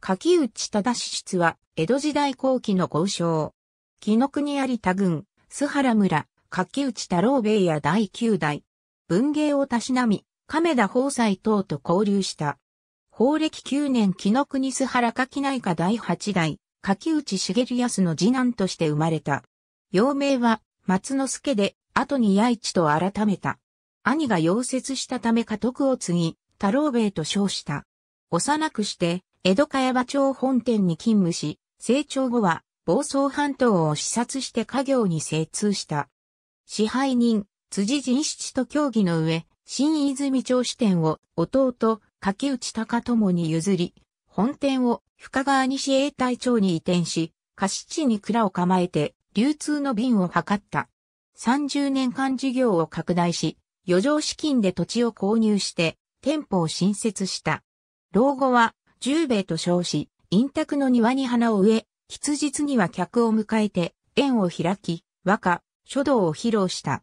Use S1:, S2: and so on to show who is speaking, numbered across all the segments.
S1: 柿内忠室は、江戸時代後期の豪商。紀の国有田郡、須原村、柿内太郎兵衛や第九代。文芸をたしなみ、亀田宝斎等と交流した。法暦九年紀の国須原柿内科第八代、柿内茂康の次男として生まれた。幼名は、松之助で、後に八一と改めた。兄が溶接したため家督を継ぎ、太郎兵衛と称した。幼くして、江戸茅場町本店に勤務し、成長後は房総半島を視察して家業に精通した。支配人、辻仁七と協議の上、新泉町支店を弟、柿内隆友に譲り、本店を深川西永隊町に移転し、貸地に蔵を構えて流通の便を図った。30年間事業を拡大し、余剰資金で土地を購入して店舗を新設した。老後は十兵衛と称し、陰卓の庭に花を植え、筆日には客を迎えて、縁を開き、和歌、書道を披露した。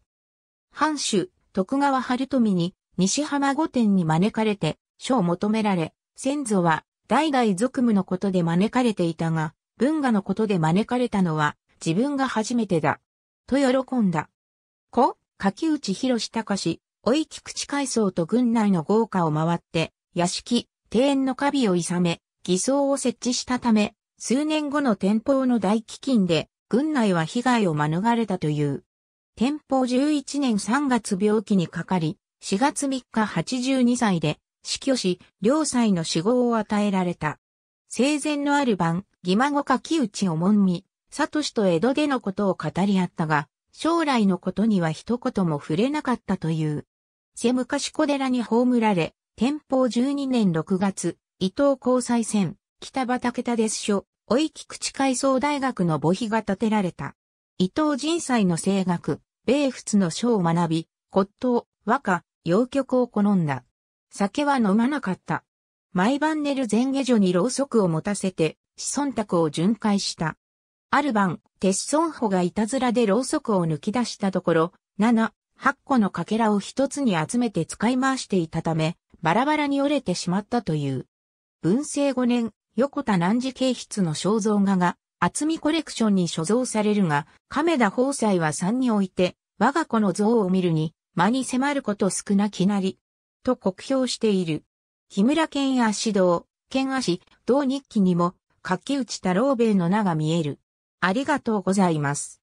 S1: 藩主、徳川春富に、西浜御殿に招かれて、書を求められ、先祖は、代々俗務のことで招かれていたが、文画のことで招かれたのは、自分が初めてだ。と喜んだ。子、柿内博隆おい菊池海藻と軍内の豪華を回って、屋敷、庭園のカビをいさめ、偽装を設置したため、数年後の天保の大飢饉で、軍内は被害を免れたという。天保11年3月病気にかかり、4月3日82歳で死去し、両歳の死亡を与えられた。生前のある晩、義孫木内をもんみ、サと江戸でのことを語り合ったが、将来のことには一言も触れなかったという。瀬昔小寺に葬られ、天保12年6月、伊藤交際船、北畠田です所、おいき口海藻大学の母碑が建てられた。伊藤人祭の声楽、米仏の書を学び、骨董、和歌、洋曲を好んだ。酒は飲まなかった。毎晩寝る前下女にろうそくを持たせて、子孫宅を巡回した。ある晩、鉄孫穂がいたずらでろうそくを抜き出したところ、七、八個のかけらを一つに集めて使い回していたため、バラバラに折れてしまったという。文政5年、横田南寺形筆の肖像画が、厚みコレクションに所蔵されるが、亀田宝斎は3において、我が子の像を見るに、間に迫ること少なきなり、と酷評している。木村健足道、健足、同日記にも、書き打ち太郎兵衛の名が見える。ありがとうございます。